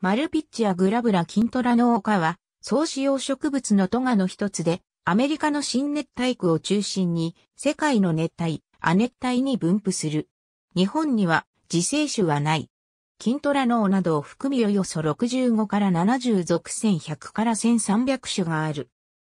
マルピッチやグラブラキントラの丘は、総使用植物のトガの一つで、アメリカの新熱帯区を中心に、世界の熱帯、亜熱帯に分布する。日本には自生種はない。キントラノオなどを含みおよそ65から70属1100から1300種がある。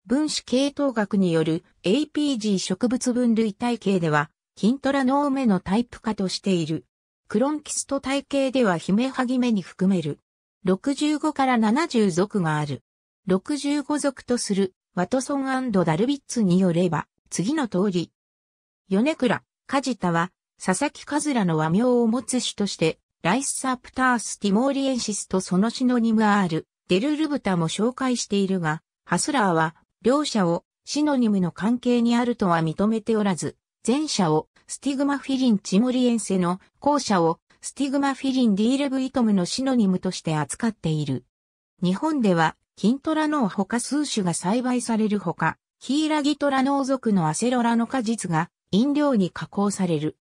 分子系統学による APG 植物分類体系では、キントラノオ目のタイプ化としている。クロンキスト体系ではヒメハギメに含める。65から70族がある。65族とする、ワトソンダルビッツによれば、次の通り。ヨネクラ、カジタは、佐々木カズラの和名を持つ種として、ライスサプタースティモーリエンシスとそのシノニムアール、デルルブタも紹介しているが、ハスラーは、両者をシノニムの関係にあるとは認めておらず、前者をスティグマフィリンチモリエンセの後者をスティグマフィリンディーレブイトムのシノニムとして扱っている。日本では、キントラノーほか数種が栽培されるほか、ヒイラギトラノー属のアセロラの果実が飲料に加工される。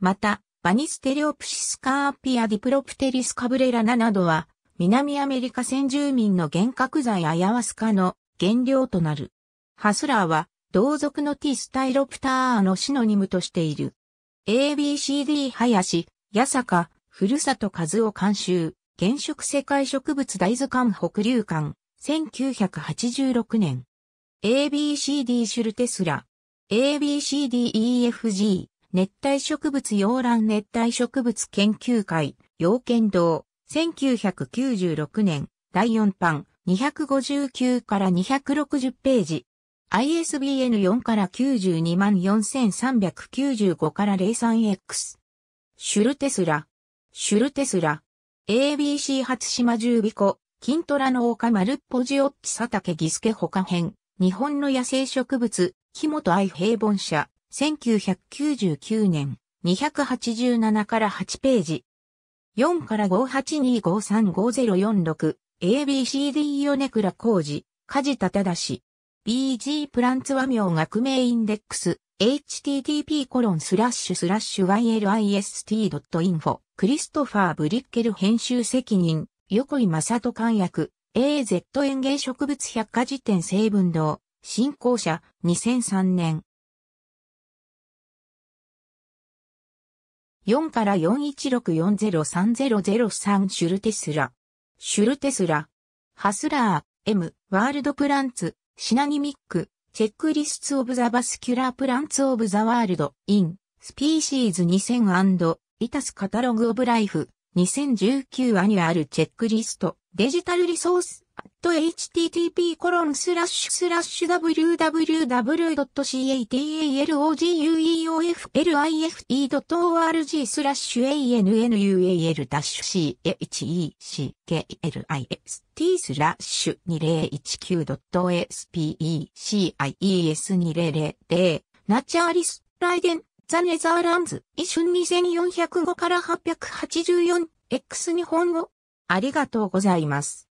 また、バニステレオプシスカーピアディプロプテリスカブレラナなどは、南アメリカ先住民の幻覚剤アヤワスカの原料となる。ハスラーは、同族のティスタイロプターのシノニムとしている。ABCD 林、八坂、ふるさと和夫監修、原色世界植物大図鑑北流館、1986年。ABCD シュルテスラ、ABCDEFG、熱帯植物洋蘭熱帯植物研究会、洋剣道、1996年、第4版、259から260ページ。ISBN4 から92万4395から 03X。シュルテスラ。シュルテスラ。ABC 初島十尾湖、トラの丘丸っぽじおっち佐竹義助他編。日本の野生植物、木本愛平凡社。1999年、287から8ページ。4から582535046、ABCD ヨネ米倉浩二、梶田忠。BG プランツ和名学名インデックス http コロンスラッシュスラッシュ ylist.info クリストファー・ブリッケル編集責任横井正人官役 AZ 園芸植物百科事典成分道、新校舎2003年4から416403003シュルテスラシュルテスラハスラー M ワールドプランツシナニミック、チェックリスツ・オブ・ザ・バスキュラー・プランツ・オブ・ザ・ワールド・イン、スピーシーズ2000イタス・カタログ・オブ・ライフ、2019アニュアル・チェックリスト、デジタル・リソース・ http://www.catalogueof.org スラッシュ annual-checklixt スラッシュ 2019.species2000 ナチャーリスライデンザネザーランズ一瞬2405から 884X 日本語ありがとうございます。